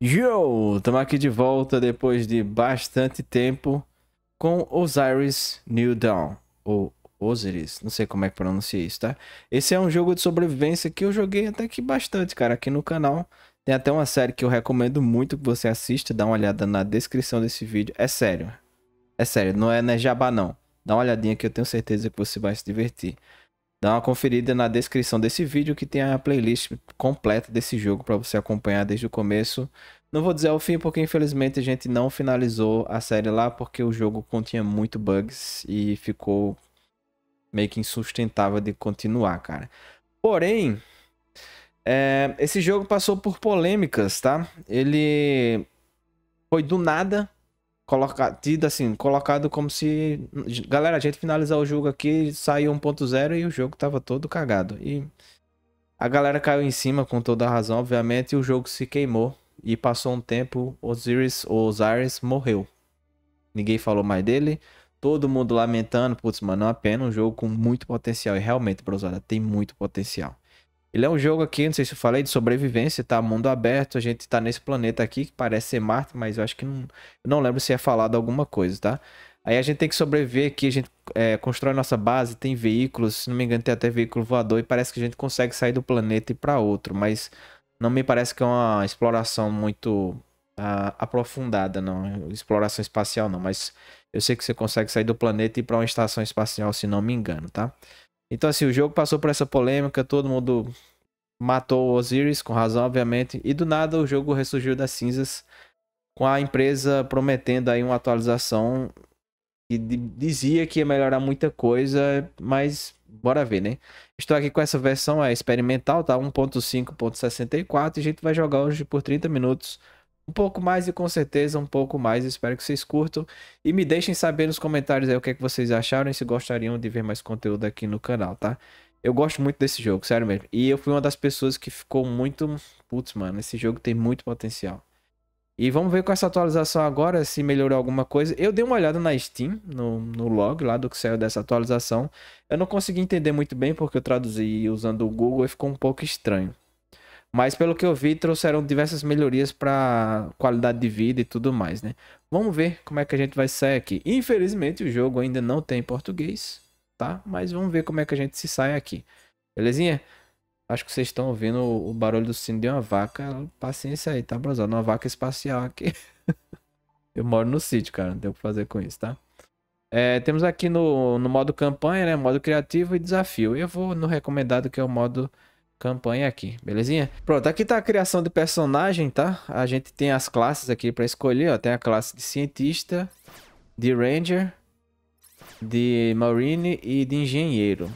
Yo, estamos aqui de volta depois de bastante tempo com Osiris New Dawn, ou Osiris, não sei como é que pronuncia isso, tá? Esse é um jogo de sobrevivência que eu joguei até que bastante, cara, aqui no canal. Tem até uma série que eu recomendo muito que você assista, dá uma olhada na descrição desse vídeo. É sério, é sério, não é né, jabá não. Dá uma olhadinha que eu tenho certeza que você vai se divertir. Dá uma conferida na descrição desse vídeo que tem a playlist completa desse jogo para você acompanhar desde o começo. Não vou dizer o fim porque infelizmente a gente não finalizou a série lá porque o jogo continha muito bugs e ficou meio que insustentável de continuar, cara. Porém, é, esse jogo passou por polêmicas, tá? Ele foi do nada colocado tido assim, colocado como se. Galera, a gente finalizar o jogo aqui, saiu 1.0 e o jogo tava todo cagado. E a galera caiu em cima com toda a razão, obviamente, e o jogo se queimou. E passou um tempo, Osiris, Osiris morreu. Ninguém falou mais dele. Todo mundo lamentando, putz, mano, não é pena um jogo com muito potencial. E realmente, brosada, tem muito potencial. Ele é um jogo aqui, não sei se eu falei, de sobrevivência, tá? Mundo aberto, a gente tá nesse planeta aqui, que parece ser Marte, mas eu acho que não. não lembro se é falado alguma coisa, tá? Aí a gente tem que sobreviver aqui, a gente é, constrói nossa base, tem veículos, se não me engano, tem até veículo voador, e parece que a gente consegue sair do planeta e para outro, mas não me parece que é uma exploração muito uh, aprofundada, não. Exploração espacial, não, mas eu sei que você consegue sair do planeta e ir pra uma estação espacial, se não me engano, tá? Então, assim, o jogo passou por essa polêmica, todo mundo matou o Osiris, com razão, obviamente, e do nada o jogo ressurgiu das cinzas, com a empresa prometendo aí uma atualização que dizia que ia melhorar muita coisa, mas bora ver, né? Estou aqui com essa versão é experimental, tá? 1.5.64 e a gente vai jogar hoje por 30 minutos um pouco mais e com certeza um pouco mais. Espero que vocês curtam. E me deixem saber nos comentários aí o que, é que vocês acharam e se gostariam de ver mais conteúdo aqui no canal, tá? Eu gosto muito desse jogo, sério mesmo. E eu fui uma das pessoas que ficou muito. Putz, mano, esse jogo tem muito potencial. E vamos ver com essa atualização agora se melhorou alguma coisa. Eu dei uma olhada na Steam, no, no log lá do que saiu dessa atualização. Eu não consegui entender muito bem porque eu traduzi usando o Google e ficou um pouco estranho. Mas pelo que eu vi, trouxeram diversas melhorias para qualidade de vida e tudo mais, né? Vamos ver como é que a gente vai sair aqui. Infelizmente, o jogo ainda não tem português, tá? Mas vamos ver como é que a gente se sai aqui. Belezinha? Acho que vocês estão ouvindo o barulho do sino de uma vaca. Paciência aí, tá, brosado? Uma vaca espacial aqui. eu moro no sítio, cara. Não tem o que fazer com isso, tá? É, temos aqui no, no modo campanha, né? Modo criativo e desafio. Eu vou no recomendado, que é o modo campanha aqui, belezinha? Pronto, aqui tá a criação de personagem, tá? A gente tem as classes aqui para escolher, ó. Tem a classe de cientista, de ranger, de marine e de engenheiro.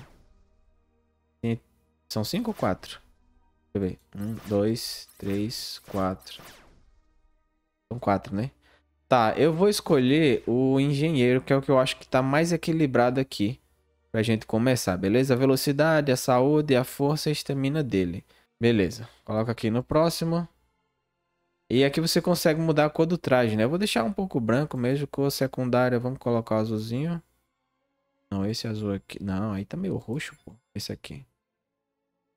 São cinco ou quatro? Deixa eu ver. Um, dois, três, quatro. São quatro, né? Tá, eu vou escolher o engenheiro, que é o que eu acho que tá mais equilibrado aqui para gente começar, beleza? A velocidade, a saúde, a força e a estamina dele. Beleza, coloca aqui no próximo. E aqui você consegue mudar a cor do traje, né? Eu vou deixar um pouco branco mesmo, cor secundária, vamos colocar o azulzinho. Não, esse azul aqui, não, aí tá meio roxo, pô, esse aqui.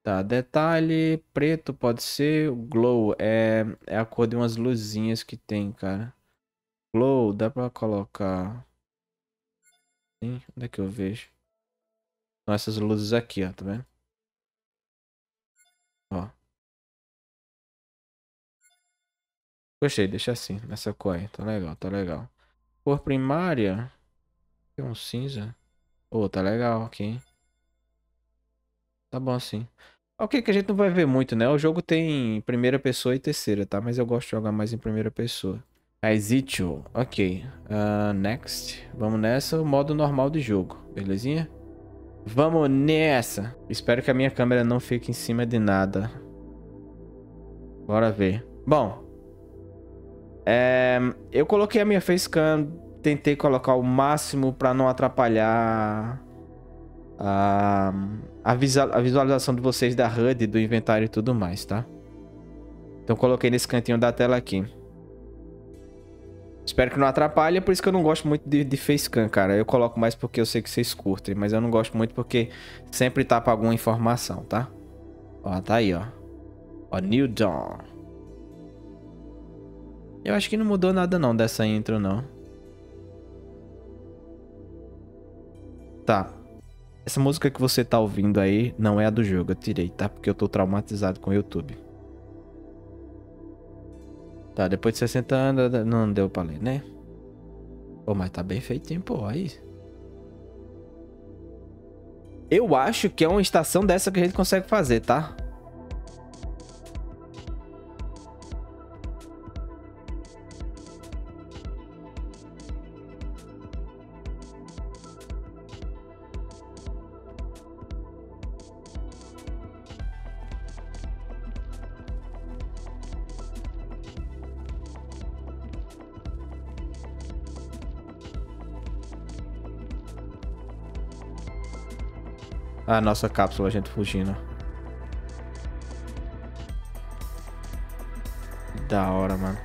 Tá, detalhe, preto pode ser, glow é, é a cor de umas luzinhas que tem, cara. Glow, dá pra colocar... Sim, onde é que eu vejo? São então, essas luzes aqui, ó, tá vendo? Ó. Gostei, deixa assim, nessa cor aí. Tá legal, tá legal. Cor primária. Tem um cinza. Pô, oh, tá legal aqui, hein? Tá bom assim. O que a gente não vai ver muito, né? O jogo tem primeira pessoa e terceira, tá? Mas eu gosto de jogar mais em primeira pessoa. Aizitio, ok. Uh, next. Vamos nessa, modo normal de jogo, belezinha? Vamos nessa. Espero que a minha câmera não fique em cima de nada. Bora ver. Bom. É, eu coloquei a minha facecam. Tentei colocar o máximo para não atrapalhar a, a, visualização de vocês da HUD, do inventário e tudo mais, tá? Então coloquei nesse cantinho da tela aqui. Espero que não atrapalhe, é por isso que eu não gosto muito de, de facecam, cara. Eu coloco mais porque eu sei que vocês curtem, mas eu não gosto muito porque sempre tapa alguma informação, tá? Ó, tá aí, ó. Ó, New Dawn. Eu acho que não mudou nada não dessa intro, não. Tá. Essa música que você tá ouvindo aí não é a do jogo, eu tirei, tá? Porque eu tô traumatizado com o YouTube. Tá, depois de 60 anos não deu pra ler, né? Pô, mas tá bem feitinho, pô, aí. Eu acho que é uma estação dessa que a gente consegue fazer, tá? a nossa cápsula, a gente fugindo. Da hora, mano.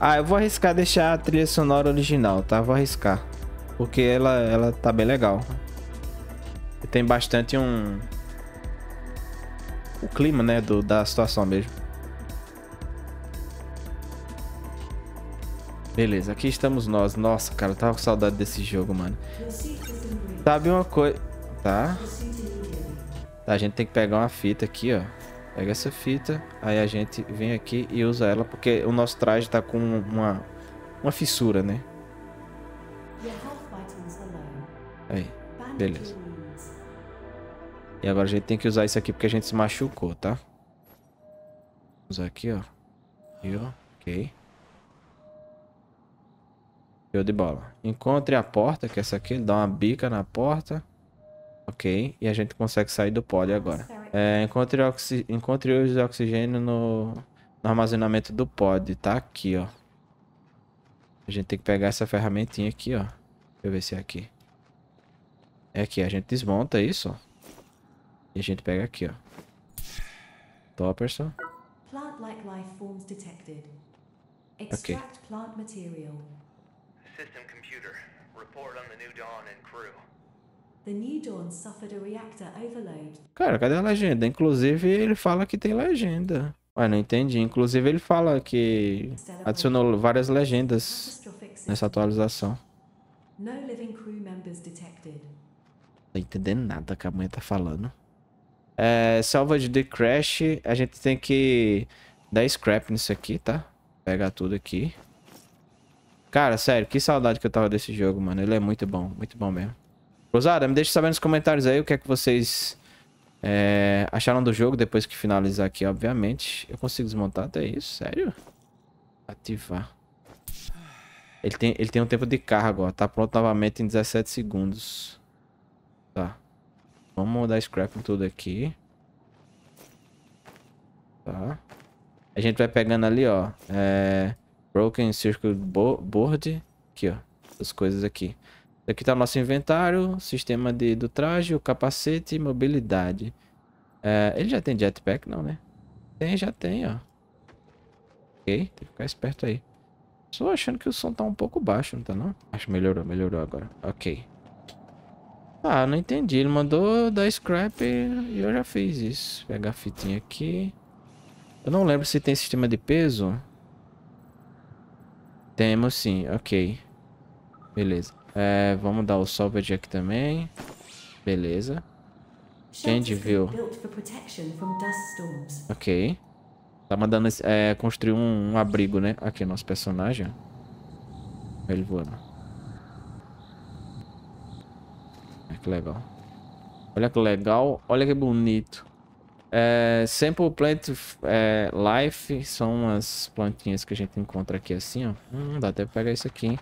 Ah, eu vou arriscar deixar a trilha sonora original, tá? Vou arriscar. Porque ela, ela tá bem legal. E tem bastante um... O clima, né? Do, da situação mesmo. Beleza, aqui estamos nós. Nossa, cara, eu tava com saudade desse jogo, mano. Sabe uma coisa... Tá. Tá, a gente tem que pegar uma fita aqui, ó. Pega essa fita, aí a gente vem aqui e usa ela, porque o nosso traje tá com uma, uma fissura, né? Aí, beleza. E agora a gente tem que usar isso aqui porque a gente se machucou, tá? Vamos usar aqui, ó. E, ó, ok. Show de bola. Encontre a porta, que é essa aqui. Dá uma bica na porta. Ok. E a gente consegue sair do pódio agora. É, encontre, oxi... encontre os oxigênio no... no armazenamento do pod. Tá aqui, ó. A gente tem que pegar essa ferramentinha aqui, ó. Deixa eu ver se é aqui. É aqui. A gente desmonta isso, ó. E a gente pega aqui, ó. Topperson. Plant-like life forms detected. Extract okay. plant material system computer. Report on the New Dawn and crew. The New Dawn suffered a reactor overload. Cara, cadê a legenda? Inclusive, ele fala que tem legenda. Ué, ah, não entendi. Inclusive, ele fala que adicionou várias legendas nessa atualização. No living crew members detected. Não tô entendendo nada que a mãe tá falando. É, salva de the crash. A gente tem que dar scrap nisso aqui, tá? Pegar tudo aqui. Cara, sério, que saudade que eu tava desse jogo, mano. Ele é muito bom, muito bom mesmo. Rosada, me deixa saber nos comentários aí o que é que vocês é, acharam do jogo depois que finalizar aqui, obviamente. Eu consigo desmontar até isso? Sério? Ativar. Ele tem, ele tem um tempo de carga, ó. Tá pronto novamente em 17 segundos. Tá. Vamos dar scrap em tudo aqui. Tá. A gente vai pegando ali, ó. É... Broken Circuit Board. Aqui, ó. As coisas aqui. Aqui tá nosso inventário, sistema de, do traje, o capacete e mobilidade. É, ele já tem jetpack, não, né? Tem, já tem, ó. Ok, tem que ficar esperto aí. Estou achando que o som tá um pouco baixo, não tá não? Acho que melhorou, melhorou agora. Ok. Ah, não entendi. Ele mandou dar scrap e eu já fiz isso. Pegar a fitinha aqui. Eu não lembro se tem sistema de peso. Temos sim, ok. Beleza. É, vamos dar o salvage aqui também. Beleza. Shandville. Ok. Tá mandando é, construir um, um, abrigo, né? Aqui, nosso personagem. Ele voando. Olha que legal. Olha que legal. Olha que bonito. É, sample plant é, life são as plantinhas que a gente encontra aqui assim, ó. Hum, dá até pra pegar isso aqui, hein?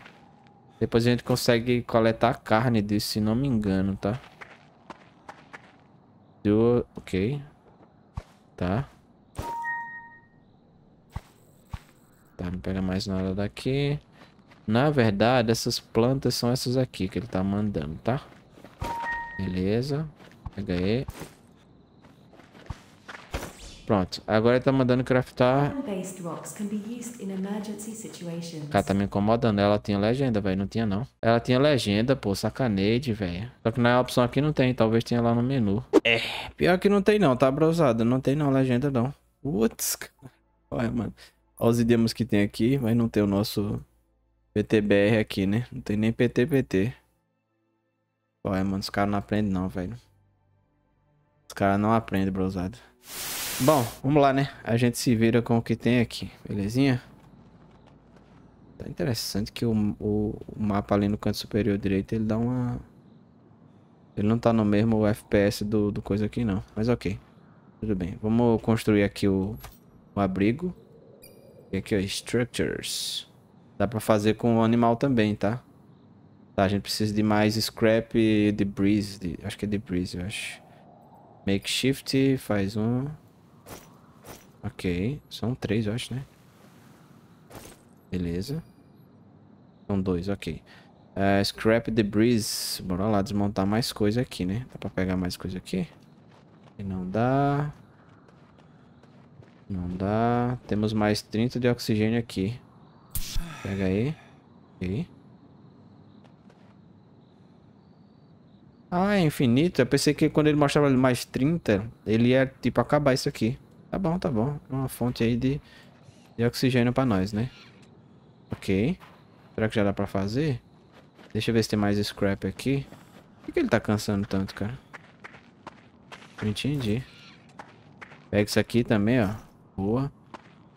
Depois a gente consegue coletar a carne disso, se não me engano, tá? Do... Ok. Tá. Tá, não pega mais nada daqui. Na verdade, essas plantas são essas aqui que ele tá mandando, tá? Beleza. Pega aí. Pronto, agora ele tá mandando craftar. Cara, tá me incomodando. Ela tinha legenda, velho. Não tinha, não. Ela tinha legenda, pô. Sacaneide, velho. Só que na opção aqui não tem. Talvez tenha lá no menu. É, pior que não tem, não, tá, brosada? Não tem, não, legenda, não. Putz, cara. Olha, mano. Olha os idiomas que tem aqui, mas não tem o nosso PTBR aqui, né? Não tem nem PTPT. Olha, mano. Os caras não aprendem, não, velho. Os caras não aprendem, brosada. Bom, vamos lá, né? A gente se vira com o que tem aqui, belezinha? Tá interessante que o, o, o mapa ali no canto superior direito, ele dá uma... Ele não tá no mesmo FPS do, do coisa aqui, não. Mas ok. Tudo bem. Vamos construir aqui o, o abrigo. E aqui, ó, Structures. Dá pra fazer com o animal também, tá? Tá, a gente precisa de mais scrap e debris. De, acho que é debris, eu acho. Makeshift, faz um. Ok. São três, eu acho, né? Beleza. São dois, ok. Uh, scrap Debris. Bora lá desmontar mais coisa aqui, né? Dá pra pegar mais coisa aqui? E não dá. Não dá. Temos mais 30 de oxigênio aqui. Pega aí. Ok. Ah, é infinito. Eu pensei que quando ele mostrava mais 30, ele ia, tipo, acabar isso aqui. Tá bom, tá bom. É uma fonte aí de, de oxigênio pra nós, né? Ok. Será que já dá pra fazer? Deixa eu ver se tem mais scrap aqui. Por que, que ele tá cansando tanto, cara? Não entendi. Pega isso aqui também, ó. Boa.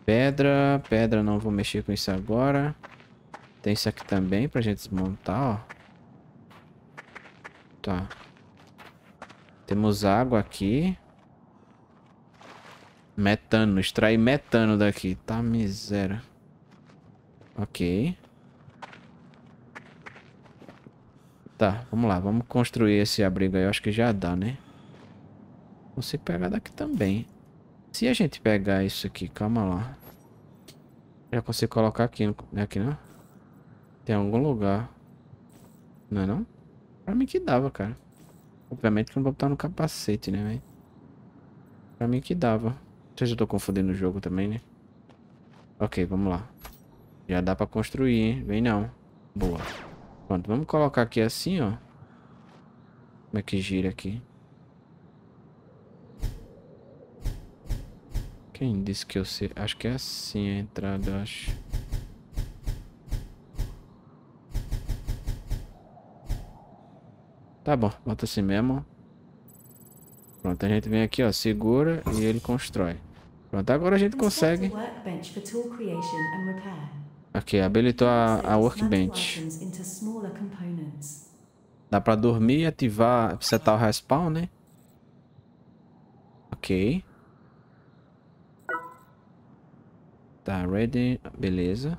Pedra. Pedra, não vou mexer com isso agora. Tem isso aqui também pra gente desmontar, ó. Tá. Temos água aqui. Metano, extrair metano daqui. Tá miséria. Ok. Tá, vamos lá. Vamos construir esse abrigo aí. Eu acho que já dá, né? Você pegar daqui também. Se a gente pegar isso aqui, calma lá. Já consigo colocar aqui, não né, aqui não? Tem algum lugar. Não é não? Pra mim que dava, cara. Obviamente que não vou botar no capacete, né, velho? Pra mim que dava sei se eu tô confundindo o jogo também, né? Ok, vamos lá. Já dá pra construir, hein? Vem não. Boa. Pronto, vamos colocar aqui assim, ó. Como é que gira aqui? Quem disse que eu sei? Acho que é assim a entrada, acho. Tá bom, bota assim mesmo, Pronto, a gente vem aqui, ó, segura e ele constrói. Pronto, agora a gente consegue. Aqui, habilitou a, a workbench. Dá pra dormir e ativar, setar o respawn, né? Ok. Tá, ready. Beleza.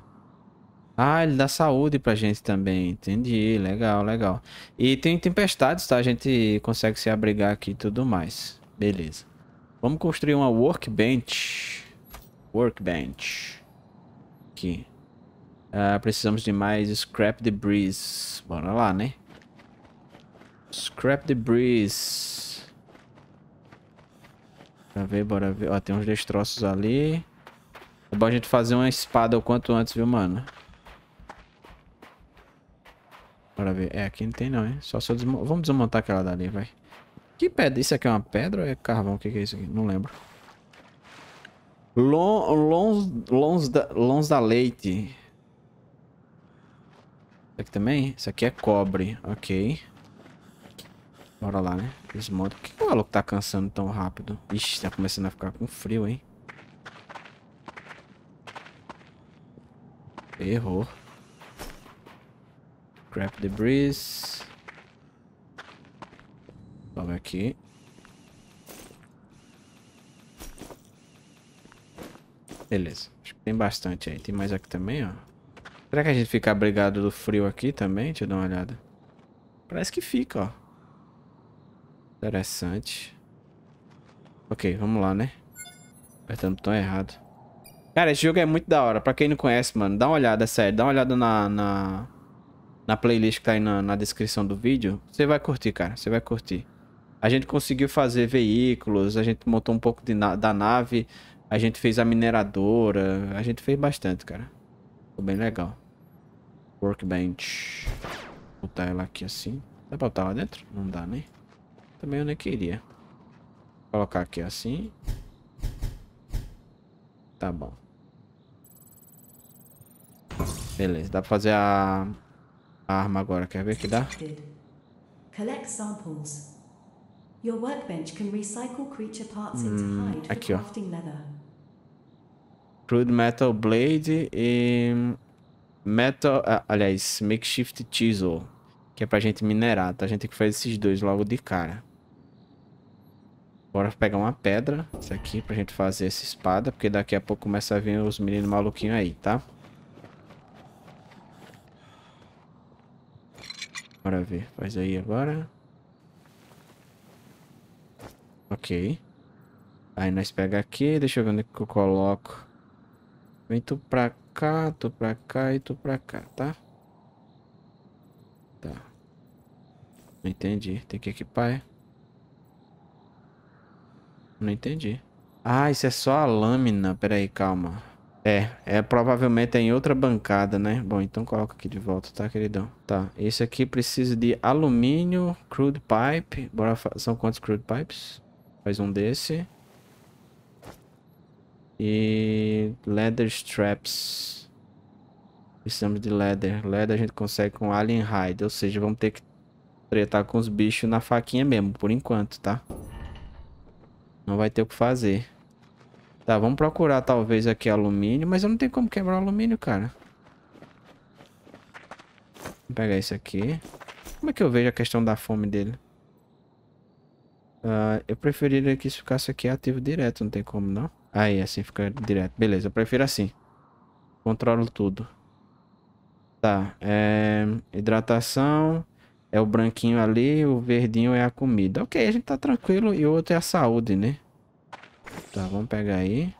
Ah, ele dá saúde pra gente também. Entendi. Legal, legal. E tem tempestades, tá? A gente consegue se abrigar aqui e tudo mais. Beleza. Vamos construir uma workbench. Workbench. Aqui. Ah, precisamos de mais scrap debris. Bora lá, né? Scrap debris. Bora ver, bora ver. Ó, tem uns destroços ali. É bom a gente fazer uma espada o quanto antes, viu, mano? ver. É, aqui não tem não, hein? Só se eu desmo... Vamos desmontar aquela dali, vai. Que pedra? Isso aqui é uma pedra ou é carvão? O que, que é isso aqui? Não lembro. lons, lons, da, lons da leite. Isso aqui também? Isso aqui é cobre. Ok. Bora lá, né? Desmonta. Por que, que o maluco tá cansando tão rápido? Ixi, tá começando a ficar com frio, hein? Errou. Scrap debris. Sobe aqui. Beleza. Acho que tem bastante aí. Tem mais aqui também, ó. Será que a gente fica abrigado do frio aqui também? Deixa eu dar uma olhada. Parece que fica, ó. Interessante. Ok, vamos lá, né? Apertando o botão errado. Cara, esse jogo é muito da hora. Pra quem não conhece, mano, dá uma olhada, sério. Dá uma olhada na... na na playlist que tá aí na, na descrição do vídeo, você vai curtir, cara. Você vai curtir. A gente conseguiu fazer veículos, a gente montou um pouco de na da nave, a gente fez a mineradora, a gente fez bastante, cara. Ficou bem legal. Workbench. Vou botar ela aqui assim. Dá pra botar lá dentro? Não dá, né? Também eu nem queria. Vou colocar aqui assim. Tá bom. Beleza, dá pra fazer a a arma agora. Quer ver que dá? Hum, aqui, ó. Crude Metal Blade e... Metal... Ah, aliás, Makeshift Chisel. Que é pra gente minerar, tá? A gente tem que fazer esses dois logo de cara. Bora pegar uma pedra, isso aqui, pra gente fazer essa espada, porque daqui a pouco começa a vir os meninos maluquinhos aí, tá? Bora ver. Faz aí agora. Ok. Aí nós pega aqui. Deixa eu ver onde que eu coloco. Vem tu pra cá, tu pra cá e tu pra cá, tá? Tá. Não entendi. Tem que equipar, é? Não entendi. Ah, isso é só a lâmina. Pera aí, calma. É, é provavelmente é em outra bancada, né? Bom, então coloca aqui de volta, tá, queridão? Tá, esse aqui precisa de alumínio, crude pipe. Bora, são quantos crude pipes? Faz um desse. E leather straps. Precisamos de leather. Leather a gente consegue com alien hide, ou seja, vamos ter que tretar com os bichos na faquinha mesmo, por enquanto, tá? Não vai ter o que fazer. Tá, vamos procurar talvez aqui alumínio. Mas eu não tenho como quebrar o alumínio, cara. Vou pegar isso aqui. Como é que eu vejo a questão da fome dele? Uh, eu preferiria que isso ficasse aqui ativo direto. Não tem como, não? Aí, assim fica direto. Beleza, eu prefiro assim. Controlo tudo. Tá, é... Hidratação... É o branquinho ali, o verdinho é a comida. Ok, a gente tá tranquilo e o outro é a saúde, né? Tá, vamos pegar aí.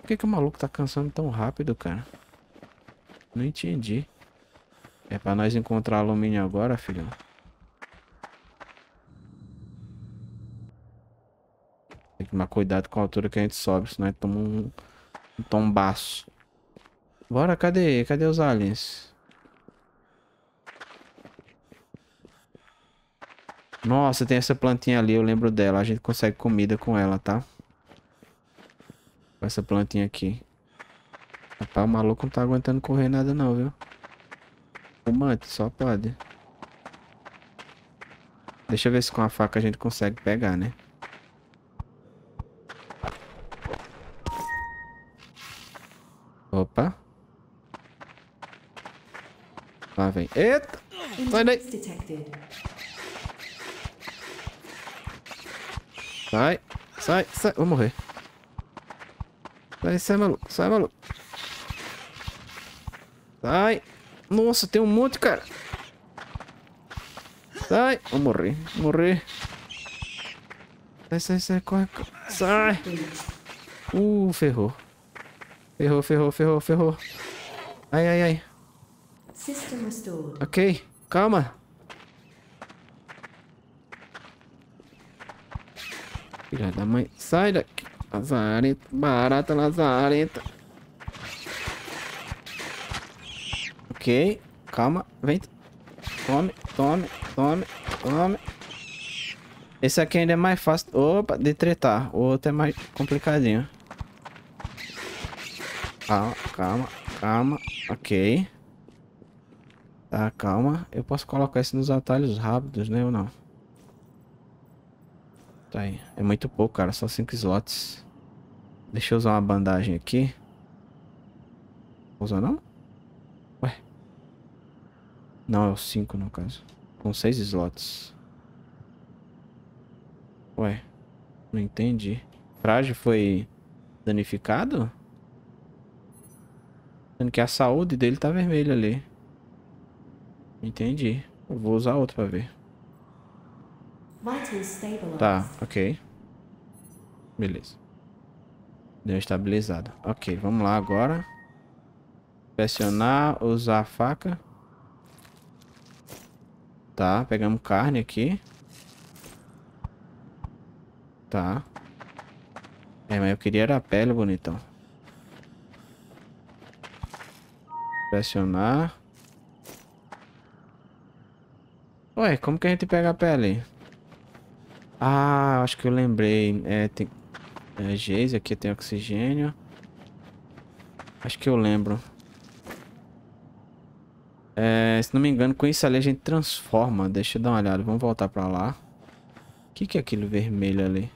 Por que, que o maluco tá cansando tão rápido, cara? Não entendi. É pra nós encontrar alumínio agora, filho? Tem que tomar cuidado com a altura que a gente sobe, senão a gente toma um, um tombaço. Bora, cadê? Cadê os aliens? Nossa, tem essa plantinha ali, eu lembro dela. A gente consegue comida com ela, tá? Com essa plantinha aqui. Rapaz, o maluco não tá aguentando correr nada não, viu? Fumante, só pode. Deixa eu ver se com a faca a gente consegue pegar, né? Opa. Lá vem. Eita! Sai daí! Sai, sai, sai. Vou morrer. Sai, sai, maluco. Sai, maluco. Sai. Nossa, tem um monte, cara. Sai. Vou morrer. Vou morrer. Sai, sai, sai. Corre, corre. Sai. Uh, ferrou. Ferrou, ferrou, ferrou, ferrou. Ai, ai, ai. Ok, calma. Filha da mãe, sai daqui. Lazarento, barata lazarenta. Ok, calma, vem. Tome, tome, tome, tome. Esse aqui ainda é mais fácil opa, de tretar. O outro é mais complicadinho. Calma, calma, calma. Ok. Tá, calma. Eu posso colocar isso nos atalhos rápidos, né? Ou não? Tá aí. É muito pouco, cara. Só 5 slots. Deixa eu usar uma bandagem aqui. Vou usar não? Ué. Não, é o 5 no caso. Com 6 slots. Ué. Não entendi. Frágil foi danificado? Sendo que a saúde dele tá vermelha ali. Entendi. Eu vou usar outro pra ver. Tá, ok. Beleza. Deu estabilizada. Ok, vamos lá agora. Pressionar, usar a faca. Tá, pegamos carne aqui. Tá. É, mas eu queria era a pele, bonitão. Pressionar. Ué, como que a gente pega a pele? Ah, acho que eu lembrei. É, tem... É, Geise, aqui tem oxigênio. Acho que eu lembro. É, se não me engano, com isso ali a gente transforma. Deixa eu dar uma olhada. Vamos voltar pra lá. O que, que é aquilo vermelho ali?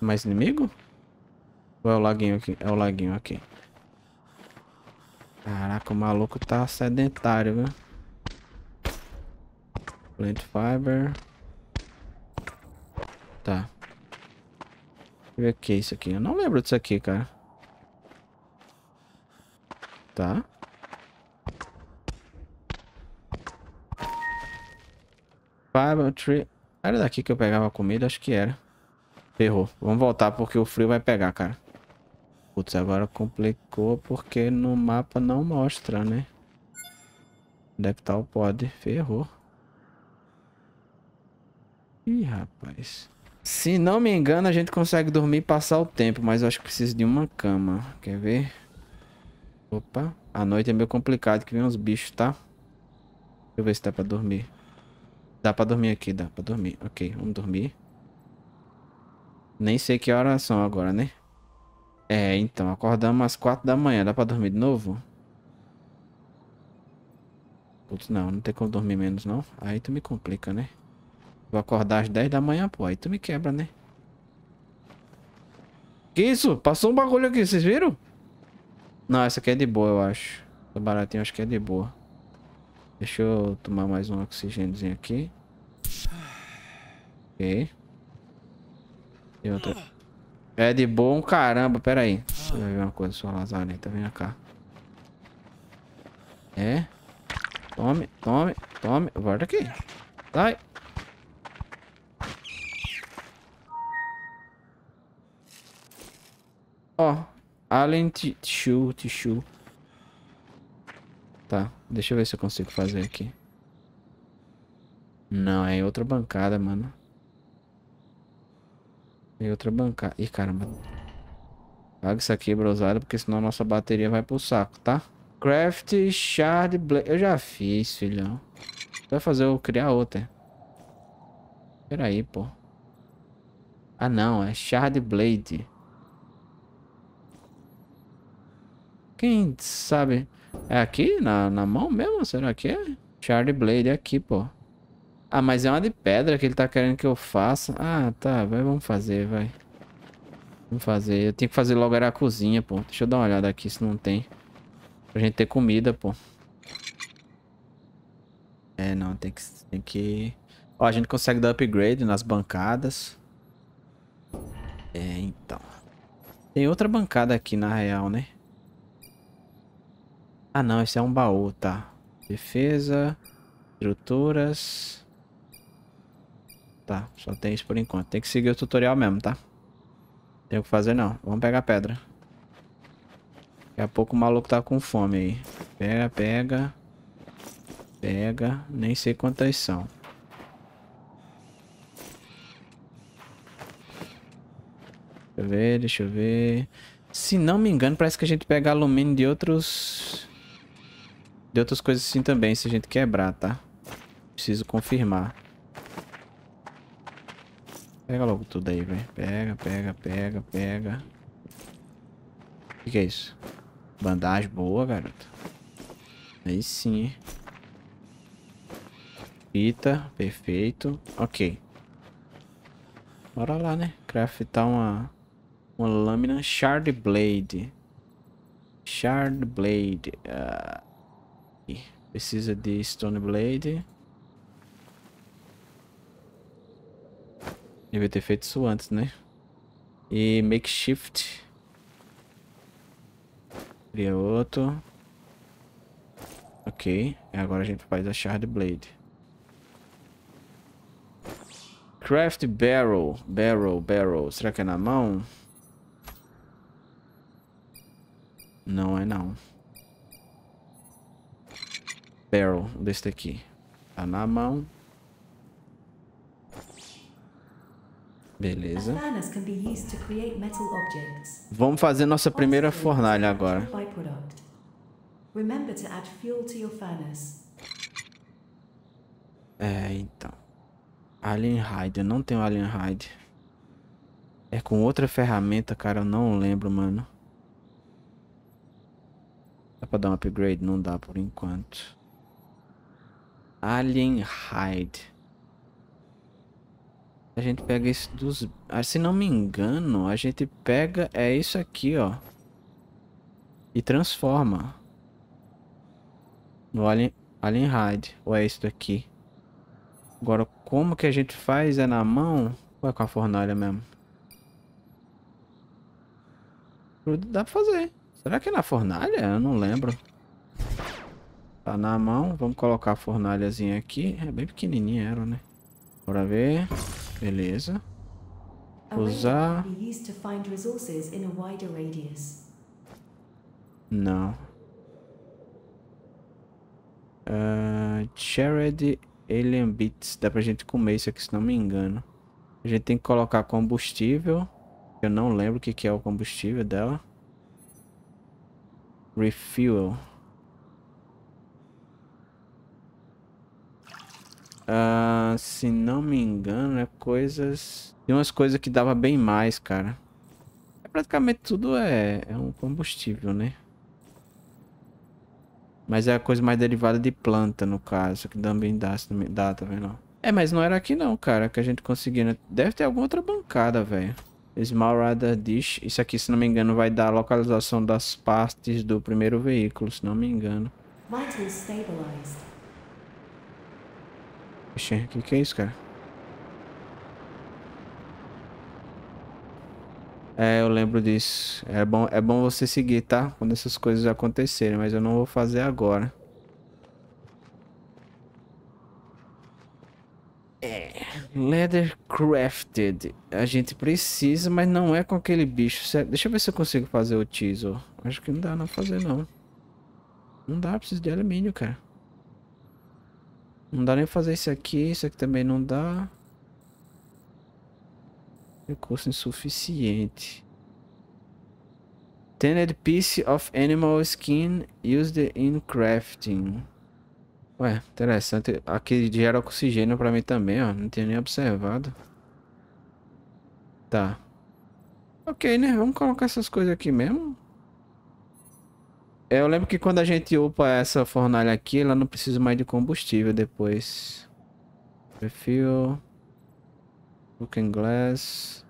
Mais inimigo? Ou é o laguinho aqui? É o laguinho aqui. Caraca, o maluco tá sedentário, viu? Plant fiber. Tá. Deixa eu ver o que é isso aqui. Eu não lembro disso aqui, cara. Tá. Fiber tree. Era daqui que eu pegava comida? Acho que era. Ferrou. Vamos voltar porque o frio vai pegar, cara. Putz, agora complicou porque no mapa não mostra, né? Deve é estar tá o pod? Ferrou. Ih, rapaz. Se não me engano, a gente consegue dormir e passar o tempo, mas eu acho que preciso de uma cama. Quer ver? Opa, a noite é meio complicado que vem uns bichos, tá? Deixa eu ver se dá pra dormir. Dá pra dormir aqui, dá pra dormir. Ok, vamos dormir. Nem sei que horas são agora, né? É, então, acordamos às quatro da manhã. Dá pra dormir de novo? Putz, não, não tem como dormir menos, não. Aí tu me complica, né? Vou acordar às 10 da manhã, pô. Aí tu me quebra, né? Que isso? Passou um bagulho aqui, vocês viram? Não, essa aqui é de boa, eu acho. Tô baratinho, acho que é de boa. Deixa eu tomar mais um oxigêniozinho aqui. Ok. E outra. É de boa um caramba, pera aí. Deixa eu ver uma coisa, sua lazareta. Vem cá. É. Tome, tome, tome. Volta aqui. Sai. Ó, Allen Tissue, Tissue. Tá, deixa eu ver se eu consigo fazer aqui. Não, é outra bancada, mano. É outra bancada. Ih, caramba. Paga isso aqui, brosada, porque senão a nossa bateria vai pro saco, tá? Craft Shard Blade. Eu já fiz, filhão. Vai fazer eu criar outra. Pera aí, pô. Ah, não. É Shard Blade. Quem sabe? É aqui? Na, na mão mesmo? Será que é? Charlie Blade é aqui, pô. Ah, mas é uma de pedra que ele tá querendo que eu faça. Ah, tá. Vai, vamos fazer, vai. Vamos fazer. Eu tenho que fazer logo era a cozinha, pô. Deixa eu dar uma olhada aqui se não tem. Pra gente ter comida, pô. É, não. Tem que... Tem que... Ó, a gente consegue dar upgrade nas bancadas. É, então. Tem outra bancada aqui, na real, né? Ah não, esse é um baú, tá. Defesa, estruturas... Tá, só tem isso por enquanto. Tem que seguir o tutorial mesmo, tá? Não tem o que fazer não. Vamos pegar pedra. Daqui a pouco o maluco tá com fome aí. Pega, pega. Pega. Nem sei quantas são. Deixa eu ver, deixa eu ver. Se não me engano, parece que a gente pega alumínio de outros... De outras coisas assim também, se a gente quebrar, tá? Preciso confirmar. Pega logo tudo aí, velho. Pega, pega, pega, pega. O que, que é isso? Bandagem boa, garoto. Aí sim. Fita, perfeito. Ok. Bora lá, né? Craftar uma, uma lâmina Shard Blade. Shard Blade. Uh... Precisa de Stone Blade. Devia ter feito isso antes, né? E Makeshift. Cria outro. Ok. Agora a gente faz a Shard Blade. Craft Barrel. Barrel, Barrel. Será que é na mão? Não é não barrel deste aqui. Tá na mão. Beleza. Vamos fazer nossa primeira fornalha agora. É, então. Alien Hide. Eu não tenho Alien Hide. É com outra ferramenta, cara. Eu não lembro, mano. Dá pra dar um upgrade? Não dá por enquanto. Alien Hide. A gente pega esse dos... Ah, se não me engano, a gente pega... É isso aqui, ó. E transforma. No Alien... Hide. Ou é isso daqui. Agora, como que a gente faz? É na mão? Ou é com a fornalha mesmo? Dá pra fazer. Será que é na fornalha? Eu não lembro. Tá na mão. Vamos colocar a fornalhazinha aqui. É bem pequenininha era, né? Bora ver. Beleza. Usar. Não. Uh, ah, Jared Alien Beats. Dá pra gente comer isso aqui, se não me engano. A gente tem que colocar combustível. Eu não lembro o que, que é o combustível dela. Refuel. Uh, se não me engano, é coisas... Tem umas coisas que dava bem mais, cara. É praticamente tudo é, é um combustível, né? Mas é a coisa mais derivada de planta, no caso. Que também dá, dá tá vendo? É, mas não era aqui não, cara, que a gente conseguia, né? Deve ter alguma outra bancada, velho. Small Radar Dish. Isso aqui, se não me engano, vai dar a localização das partes do primeiro veículo, se não me engano. Vital stabilized o que, que é isso, cara? É, eu lembro disso. É bom, é bom você seguir, tá? Quando essas coisas acontecerem, mas eu não vou fazer agora. É. Leather crafted. A gente precisa, mas não é com aquele bicho. Certo? Deixa eu ver se eu consigo fazer o teaser. Acho que não dá não fazer, não. Não dá, preciso de alumínio, cara. Não dá nem fazer isso aqui, isso aqui também não dá. Recurso insuficiente. Tended piece of animal skin used in crafting. Ué, interessante. Aqui gera oxigênio pra mim também, ó. Não tinha nem observado. Tá. Ok, né? Vamos colocar essas coisas aqui mesmo. Eu lembro que quando a gente upa essa fornalha aqui, ela não precisa mais de combustível depois. Perfil. Looking Glass.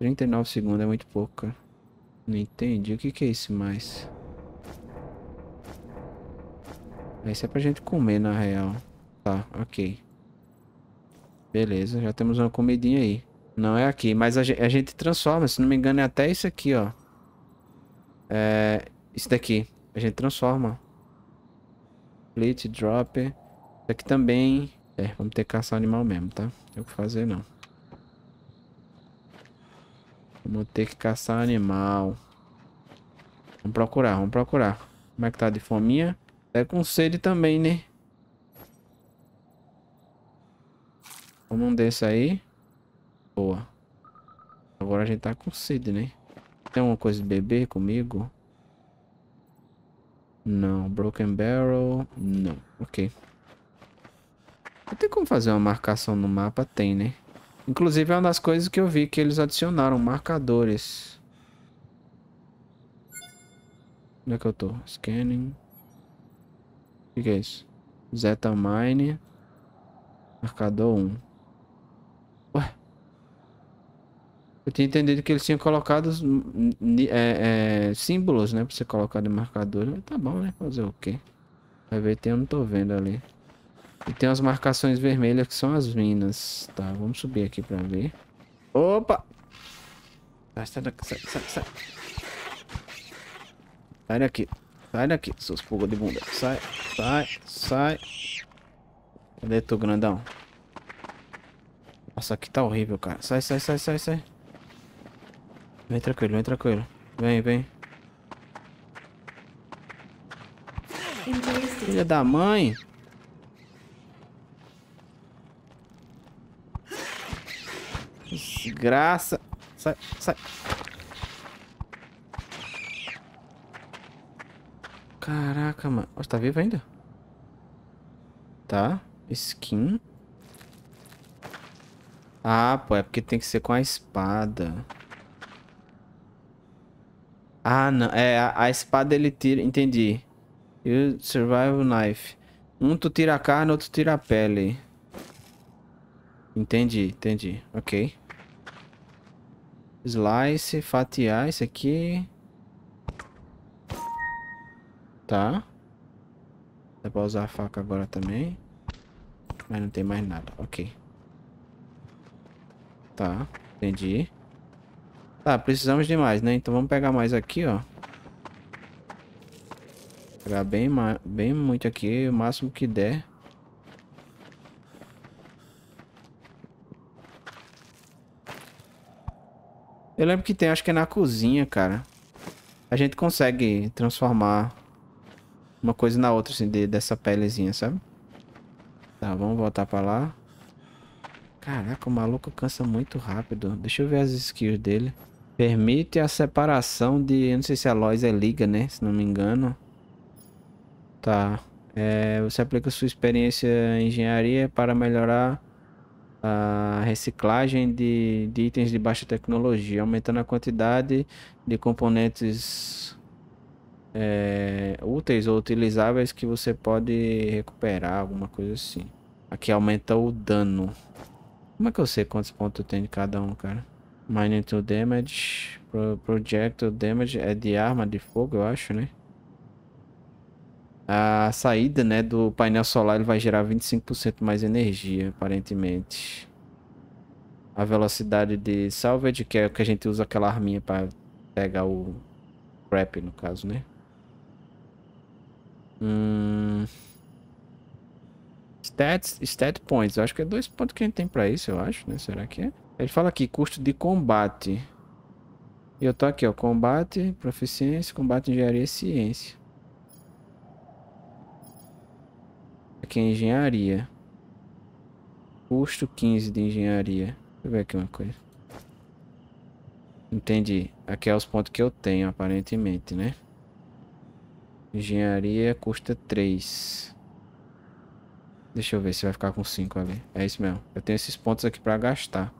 Trinta e nove segundos é muito pouco, Não entendi. O que que é isso mais? Isso é pra gente comer, na real. Tá, ok. Beleza, já temos uma comidinha aí. Não é aqui, mas a gente, a gente, transforma, se não me engano é até isso aqui, ó. É, isso daqui, a gente transforma. Split, drop. Isso aqui também. É, vamos ter que caçar animal mesmo, tá? Não tem o que fazer não. Vamos ter que caçar animal. Vamos procurar, vamos procurar. Como é que tá de fominha? É com sede também, né? Vamos um desse aí. Boa. Agora a gente tá com sede, né? Tem alguma coisa de beber comigo? Não. Broken Barrel? Não. Ok. Tem como fazer uma marcação no mapa? Tem, né? Inclusive é uma das coisas que eu vi que eles adicionaram. Marcadores. Onde é que eu tô? Scanning. O que, que é isso? Zeta Mine. Marcador 1. Eu tinha entendido que eles tinham colocado hum, hum, é, é, símbolos, né? Pra você colocar de marcador. tá bom, né? Fazer o quê? Vai ver, tem, eu não tô vendo ali. E tem as marcações vermelhas que são as minas. Tá, vamos subir aqui pra ver. Opa! Sai, sai, sai, sai, sai. Sai daqui. Sai daqui, seus pulgas de bunda. Sai, sai, sai. Cadê tu, grandão? Nossa, aqui tá horrível, cara. Sai, sai, sai, sai, sai. Vem tranquilo, vem tranquilo. Vem, vem. Filha da mãe. Desgraça. Sai, sai. Caraca, mano. tá vivo ainda? Tá. Skin. Ah, pô, é porque tem que ser com a espada. Ah, não. É, a, a espada ele tira... Entendi. You survival knife. Um tu tira a carne, outro tira a pele. Entendi, entendi. Ok. Slice, fatiar isso aqui. Tá. Dá pra usar a faca agora também. Mas não tem mais nada. Ok. Tá, entendi. Tá, precisamos de mais, né? Então vamos pegar mais aqui, ó. Pegar bem, bem muito aqui, o máximo que der. Eu lembro que tem, acho que é na cozinha, cara. A gente consegue transformar uma coisa na outra, assim, de, dessa pelezinha, sabe? Tá, vamos voltar pra lá. Caraca, o maluco cansa muito rápido. Deixa eu ver as skills dele. Permite a separação de... Não sei se a Lois é liga, né? Se não me engano. Tá. É, você aplica sua experiência em engenharia para melhorar a reciclagem de, de itens de baixa tecnologia, aumentando a quantidade de componentes é, úteis ou utilizáveis que você pode recuperar, alguma coisa assim. Aqui aumenta o dano. Como é que eu sei quantos pontos eu tenho de cada um, cara? Mining to damage. Pro projectile damage é de arma de fogo, eu acho, né? A saída, né, do painel solar ele vai gerar 25% mais energia, aparentemente. A velocidade de salvage, que é o que a gente usa aquela arminha para pegar o crap, no caso, né? Hum... Stats, stat points. Eu acho que é dois pontos que a gente tem pra isso, eu acho, né? Será que é? Ele fala aqui, custo de combate. E eu tô aqui, ó. Combate, proficiência, combate, engenharia e ciência. Aqui é engenharia. Custo 15 de engenharia. Deixa eu ver aqui uma coisa. Entendi. Aqui é os pontos que eu tenho, aparentemente, né? Engenharia custa 3. Deixa eu ver se vai ficar com 5 ali. É isso mesmo. Eu tenho esses pontos aqui pra gastar.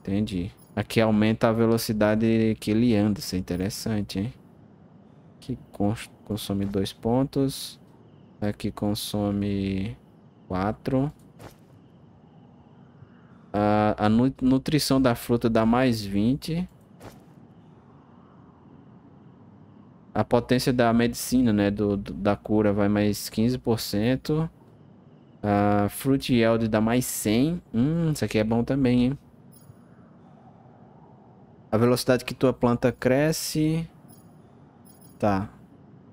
Entendi. Aqui aumenta a velocidade que ele anda. Isso é interessante, hein? Aqui consome 2 pontos. Aqui consome 4. A, a nutrição da fruta dá mais 20. A potência da medicina, né? Do, do da cura vai mais 15%. Uh, Fruit Yield dá mais 100. Hum, isso aqui é bom também, hein? A velocidade que tua planta cresce. Tá.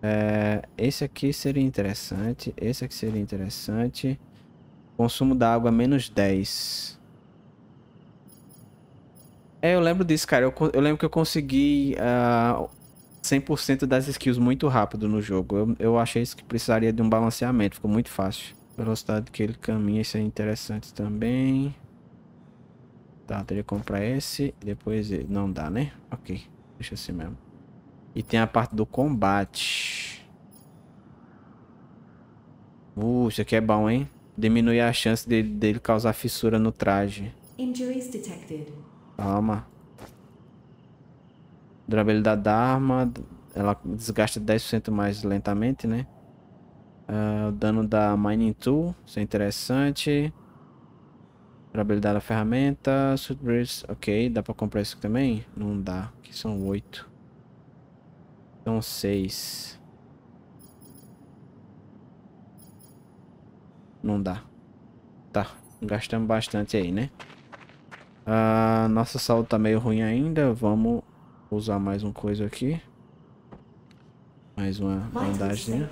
É, esse aqui seria interessante. Esse aqui seria interessante. Consumo da água menos 10. É, eu lembro disso, cara. Eu, eu lembro que eu consegui uh, ah, 100% das skills muito rápido no jogo. Eu, eu achei isso que precisaria de um balanceamento. Ficou muito fácil velocidade que ele caminha, isso é interessante também. Tá, teria que comprar esse, depois não dá, né? Ok, deixa assim mesmo. E tem a parte do combate. Uh, isso aqui é bom, hein? Diminui a chance dele, dele causar fissura no traje. Calma. Durabilidade da arma, ela desgasta 10% mais lentamente, né? Uh, o dano da Mining Tool, isso é interessante. Durabilidade da ferramenta, Suit Bridge, ok. Dá pra comprar isso também? Não dá, que são oito. São seis. Não dá. Tá, gastamos bastante aí, né? Uh, nossa saúde tá meio ruim ainda, vamos usar mais uma coisa aqui. Mais uma bandagem.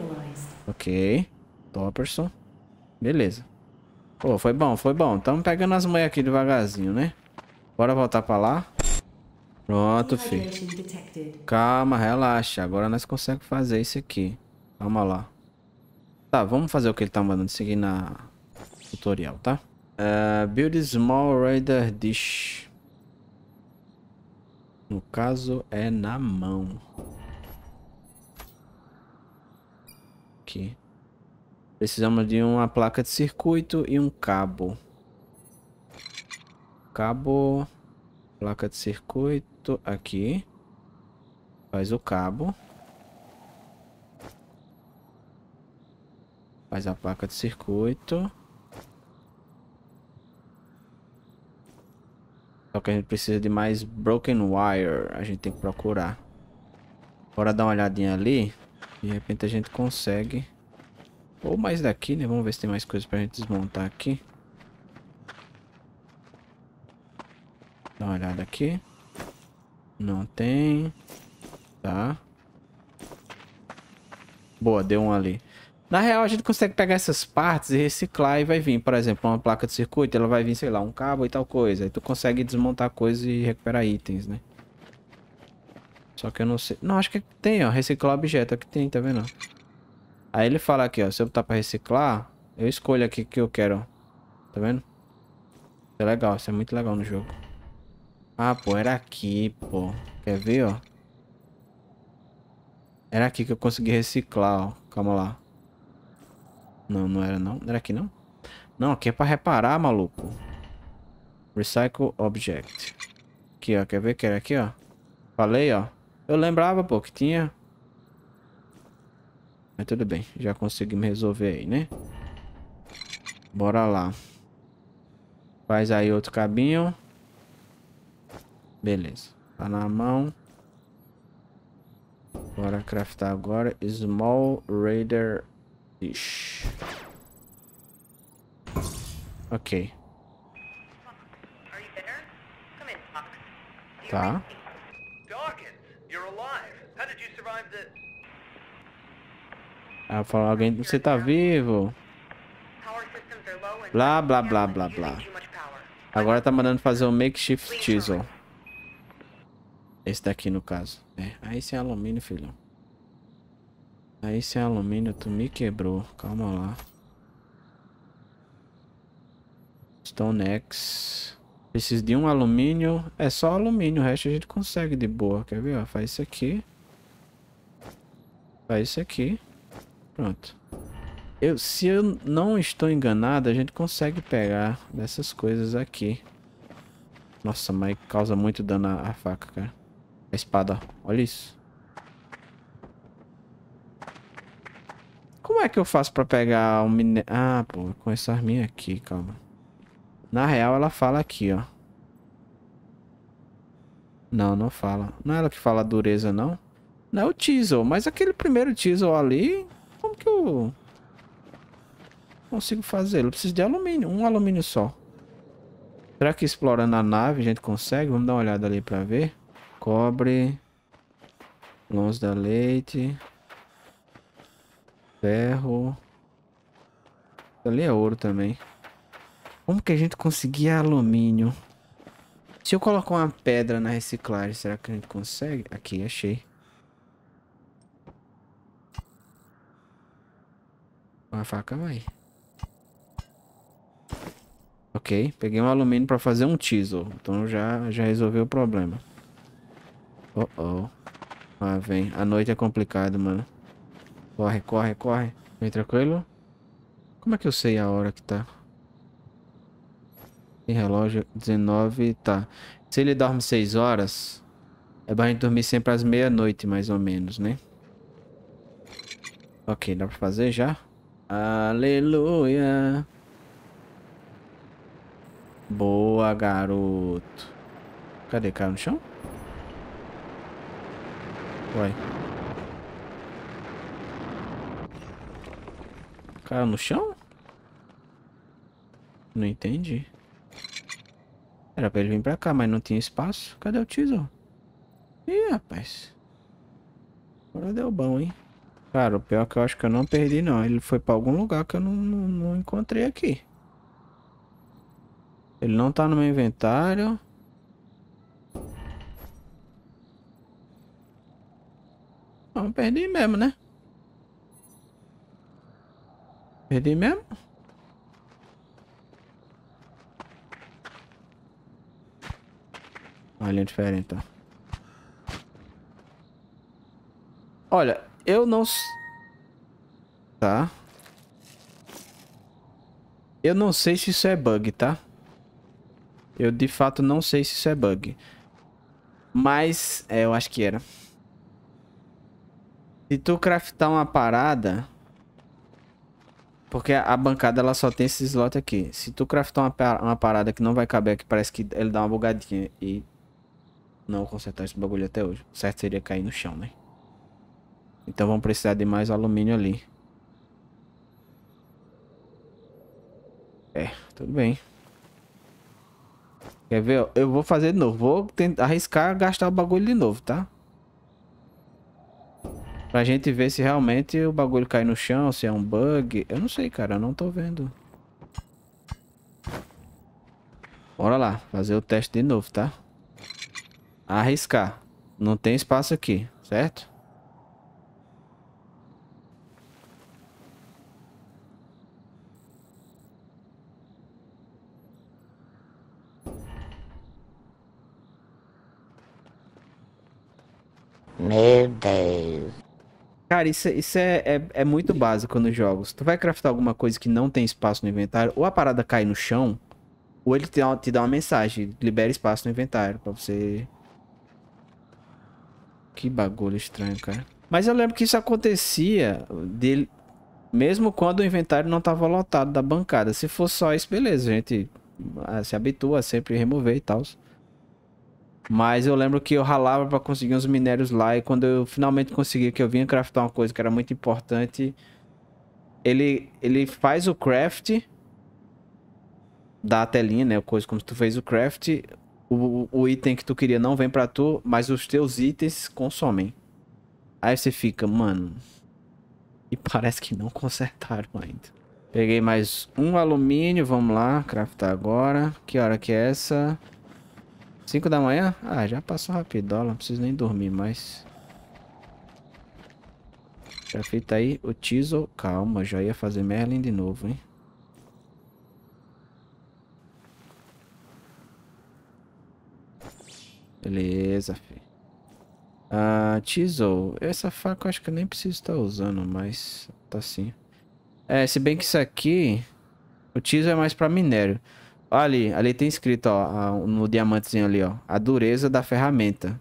Ok. Topperson. Beleza. Pô, foi bom, foi bom. Estamos pegando as moedas aqui devagarzinho, né? Bora voltar pra lá. Pronto, filho. Calma, relaxa. Agora nós conseguimos fazer isso aqui. Calma lá. Tá, vamos fazer o que ele tá mandando seguir na tutorial, tá? Uh, build small radar dish. No caso, é na mão. aqui. Precisamos de uma placa de circuito e um cabo. Cabo, placa de circuito aqui. Faz o cabo. Faz a placa de circuito. Só que a gente precisa de mais broken wire. A gente tem que procurar. Bora dar uma olhadinha ali. De repente a gente consegue. Ou mais daqui, né? Vamos ver se tem mais coisa pra gente desmontar aqui. Dá uma olhada aqui. Não tem. Tá. Boa, deu um ali. Na real, a gente consegue pegar essas partes e reciclar e vai vir, por exemplo, uma placa de circuito, ela vai vir, sei lá, um cabo e tal coisa. Aí tu consegue desmontar coisas e recuperar itens, né? Só que eu não sei... Não, acho que tem, ó. Reciclar objeto. Aqui tem, tá vendo? Aí ele fala aqui, ó. Se eu botar pra reciclar, eu escolho aqui que eu quero, Tá vendo? Isso é legal. Isso é muito legal no jogo. Ah, pô. Era aqui, pô. Quer ver, ó? Era aqui que eu consegui reciclar, ó. Calma lá. Não, não era não. Era aqui não? Não, aqui é pra reparar, maluco. Recycle Object. Aqui, ó. Quer ver que era aqui, ó? Falei, ó. Eu lembrava, pô, que tinha. Mas tudo bem, já conseguimos resolver aí, né? Bora lá. Faz aí outro cabinho. Beleza. Tá na mão. Bora craftar agora. Small Raider Fish. Ok. Tá. Ela falou, alguém, você tá vivo? Blá, blá, blá, blá, blá. Agora tá mandando fazer um makeshift chisel. Esse daqui, no caso. É, aí sem alumínio, filhão. Aí sem alumínio, tu me quebrou. Calma lá. Stone X. Preciso de um alumínio. É só alumínio, o resto a gente consegue de boa. Quer ver? Ó, faz isso aqui. Faz isso aqui. Pronto. Eu, se eu não estou enganado, a gente consegue pegar dessas coisas aqui. Nossa, mas causa muito dano a, faca, cara. A espada, Olha isso. Como é que eu faço pra pegar o um minério? Ah, pô, com essa arminha aqui, calma. Na real, ela fala aqui, ó. Não, não fala. Não é ela que fala dureza, não. Não é o teasel, mas aquele primeiro teasel ali consigo... fazê fazer. Eu preciso de alumínio. Um alumínio só. Será que explorando a nave a gente consegue? Vamos dar uma olhada ali pra ver. Cobre. Longe da leite. Ferro. Ali é ouro também. Como que a gente conseguia alumínio? Se eu colocar uma pedra na reciclagem, será que a gente consegue? Aqui, achei. Com a faca vai. Ok, peguei um alumínio para fazer um teaser. Então já, já resolveu o problema. Oh, oh. Ah, vem. A noite é complicado, mano. Corre, corre, corre. Vem tranquilo? Como é que eu sei a hora que tá? Tem relógio 19, tá. Se ele dorme 6 horas, é pra gente dormir sempre às meia-noite, mais ou menos, né? Ok, dá pra fazer já? Aleluia. Boa, garoto. Cadê? Caiu no chão? Vai. Caiu no chão? Não entendi. Era pra ele vir pra cá, mas não tinha espaço. Cadê o teaser? Ih, rapaz. Agora deu bom, hein? Cara, o pior é que eu acho que eu não perdi, não. Ele foi pra algum lugar que eu não, não, não encontrei aqui. Ele não tá no meu inventário. Não, perdi mesmo, né? Perdi mesmo? Olha, diferente, ó. Olha, eu não... Tá. Eu não sei se isso é bug, tá? Eu de fato não sei se isso é bug. Mas, é, eu acho que era. Se tu craftar uma parada... Porque a bancada ela só tem esse slot aqui. Se tu craftar uma, par uma parada que não vai caber aqui, parece que ele dá uma bugadinha e... Não consertar esse bagulho até hoje. O certo seria cair no chão, né? Então vamos precisar de mais alumínio ali. É, tudo bem. Quer ver? Eu vou fazer de novo. Vou tentar arriscar gastar o bagulho de novo, tá? Pra gente ver se realmente o bagulho cai no chão, se é um bug. Eu não sei, cara. Eu não tô vendo. Bora lá. Fazer o teste de novo, tá? Arriscar. Não tem espaço aqui, certo? Meu Deus. Cara, isso, é, isso é, é, é, muito básico nos jogos. Tu vai craftar alguma coisa que não tem espaço no inventário, ou a parada cai no chão, ou ele te dá, uma, te dá uma mensagem, libera espaço no inventário pra você... Que bagulho estranho, cara. Mas eu lembro que isso acontecia dele, mesmo quando o inventário não tava lotado da bancada. Se for só isso, beleza, gente ah, se habitua a sempre remover e tal. Mas eu lembro que eu ralava para conseguir uns minérios lá e quando eu finalmente consegui que eu vinha craftar uma coisa que era muito importante, ele ele faz o craft da telinha, né, coisa como tu fez o craft, o, o item que tu queria não vem para tu, mas os teus itens consomem. Aí você fica, mano, e parece que não consertaram ainda. Peguei mais um alumínio, vamos lá, craftar agora. Que hora que é essa? 5 da manhã? Ah, já passou rapidola, não preciso nem dormir mais. Já feito aí o Teasel. Calma, já ia fazer Merlin de novo, hein? Beleza, filho. Ah, Teasel. Essa faca eu acho que eu nem preciso estar tá usando, mas tá sim. É, se bem que isso aqui... O Teasel é mais pra minério. Ali, ali tem escrito, ó, no diamantezinho ali, ó, a dureza da ferramenta.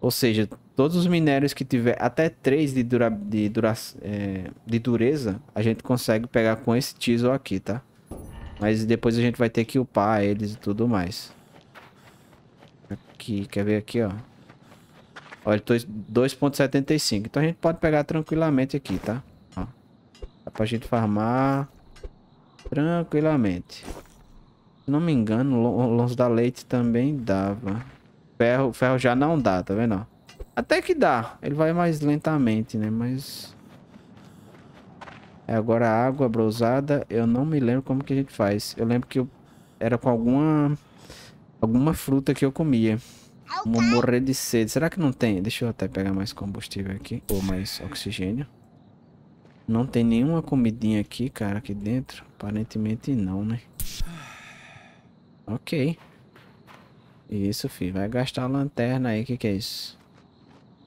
Ou seja, todos os minérios que tiver até 3 de, dura, de, dura, é, de dureza, a gente consegue pegar com esse tiso aqui, tá? Mas depois a gente vai ter que upar eles e tudo mais. Aqui, quer ver aqui, ó. Olha, 2.75. Então a gente pode pegar tranquilamente aqui, tá? Ó. Dá pra gente farmar tranquilamente. Se não me engano, longe da leite também dava. Ferro, ferro já não dá, tá vendo? Até que dá. Ele vai mais lentamente, né? Mas... É, agora a água brosada, eu não me lembro como que a gente faz. Eu lembro que eu era com alguma... Alguma fruta que eu comia. Vou morrer de sede. Será que não tem? Deixa eu até pegar mais combustível aqui. Ou mais oxigênio. Não tem nenhuma comidinha aqui, cara, aqui dentro. Aparentemente não, né? Ok. Isso, fi. Vai gastar a lanterna aí. O que, que é isso?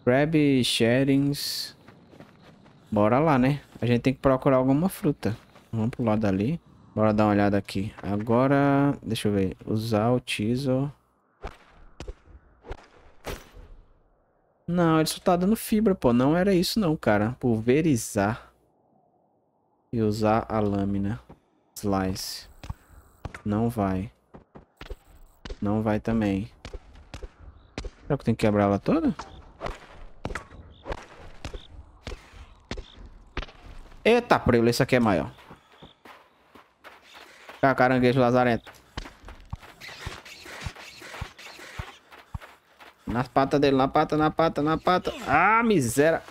Crab Sharings. Bora lá, né? A gente tem que procurar alguma fruta. Vamos pro lado ali. Bora dar uma olhada aqui. Agora, deixa eu ver. Usar o teaser. Não, ele só tá dando fibra, pô. Não era isso não, cara. Pulverizar. E usar a lâmina. Slice. Não vai. Não vai também. Será é que tem que quebrar ela toda? Eita, prelo, esse aqui é maior. Ah, caranguejo lazarento. Nas patas dele, na pata, na pata, na pata. Ah, miséria.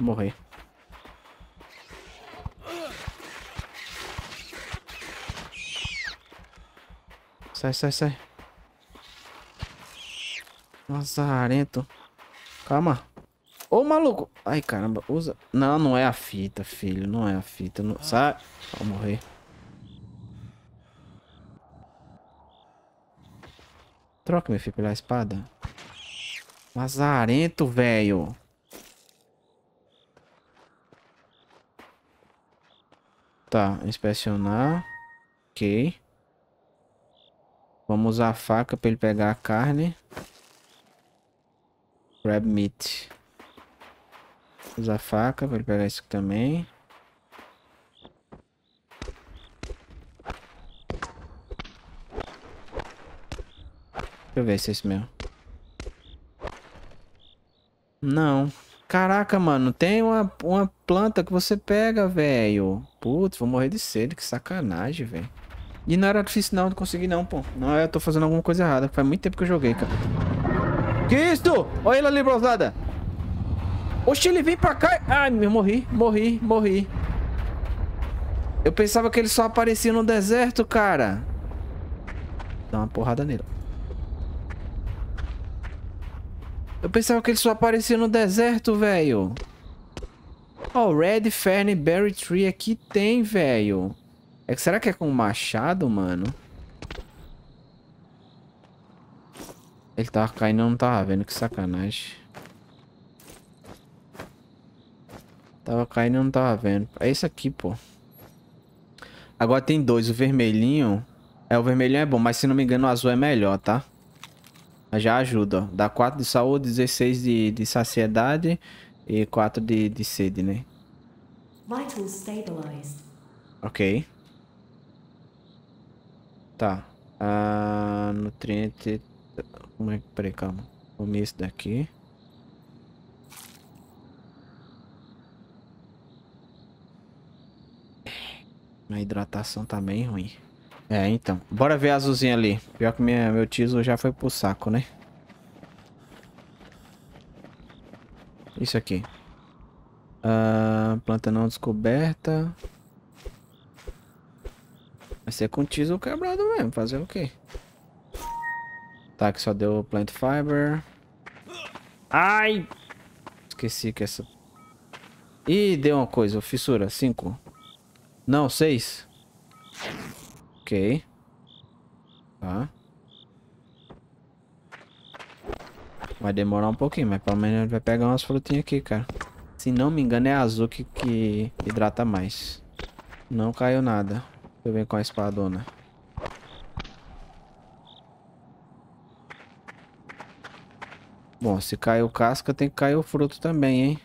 Morrer. Sai, sai, sai. Lazarento. Calma. Ô, maluco. Ai, caramba. Usa. Não, não é a fita, filho. Não é a fita. Não... Sai. Vou morrer. Troca, meu filho, pela espada. Lazarento, velho. Tá, inspecionar. Ok. Vamos usar a faca para ele pegar a carne. Grab meat. Usar a faca para ele pegar isso aqui também. Deixa eu ver se é esse mesmo. Não. Caraca, mano, tem uma, uma planta que você pega, velho. Putz, vou morrer de sede, que sacanagem, velho. E não era difícil não, não consegui não, pô. Não, eu tô fazendo alguma coisa errada. Faz muito tempo que eu joguei, cara. Que isso? Olha ele ali, brosada. Oxe, ele vem pra cá. Ai, eu morri, morri, morri. Eu pensava que ele só aparecia no deserto, cara. Dá uma porrada nele. Eu pensava que ele só aparecia no deserto, velho. Ó, oh, Red Fern Berry Tree aqui tem, velho. É que será que é com machado, mano? Ele tava caindo, eu não tava vendo, que sacanagem. Tava caindo, eu não tava vendo. É isso aqui, pô. Agora tem dois, o vermelhinho... É, o vermelhinho é bom, mas se não me engano o azul é melhor, tá? Já ajuda, ó. Dá 4 de saúde, 16 de, de saciedade e 4 de, de sede, né? Vital stabilized. Ok. Tá. Ah, nutriente... Como é que... Peraí, calma. Comi esse daqui. Minha hidratação tá bem ruim. É, então. Bora ver a azulzinha ali. Pior que minha, meu teaser já foi pro saco, né? Isso aqui. Uh, planta não descoberta. Vai ser com tiso quebrado mesmo, fazer o quê? Tá, que só deu plant fiber. Ai! Esqueci que essa... Ih, deu uma coisa, fissura, 5. Não, 6. Ok. Tá. Vai demorar um pouquinho, mas pelo menos ele vai pegar umas frutinhas aqui, cara. Se não me engano, é azul que, que hidrata mais. Não caiu nada eu ver com é a espadona. Bom, se caiu casca, tem que cair o fruto também, hein?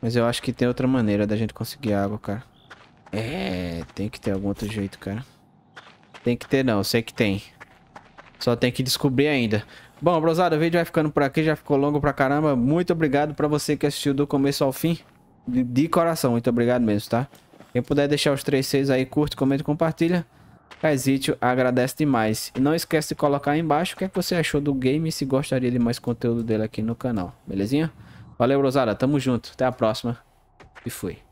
Mas eu acho que tem outra maneira da gente conseguir água, cara. É, tem que ter algum outro jeito, cara. Tem que ter não, sei que tem. Só tem que descobrir ainda. Bom, brosada, o vídeo vai ficando por aqui, já ficou longo pra caramba. Muito obrigado pra você que assistiu do começo ao fim. de coração, muito obrigado mesmo, tá? Quem puder deixar os três seis aí, curte, comenta e compartilha. Caizitio agradece demais. E não esquece de colocar aí embaixo o que, é que você achou do game e se gostaria de mais conteúdo dele aqui no canal, belezinha? Valeu, Rosada. Tamo junto. Até a próxima. E fui.